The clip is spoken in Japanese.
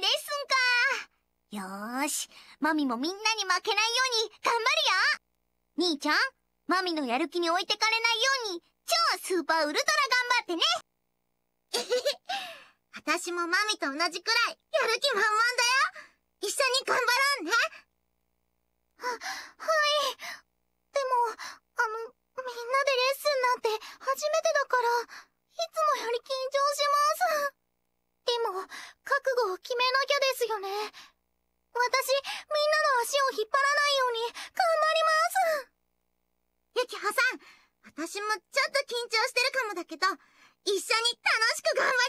レッスンか。よし、マミもみんなに負けないように頑張るよ兄ちゃん、マミのやる気に置いてかれないように、超スーパーウルトラ頑張ってねえへへ、私もマミと同じくらいやる気満々だよ一緒に頑張ろうねは、はい。でも、あの、みんなでレッスンなんて初めてだから、いつもより緊張します。でも、を決めなきゃですよね。私、みんなの足を引っ張らないように頑張ります。ゆきほさん、私もちょっと緊張してるかもだけど、一緒に楽しく頑張りま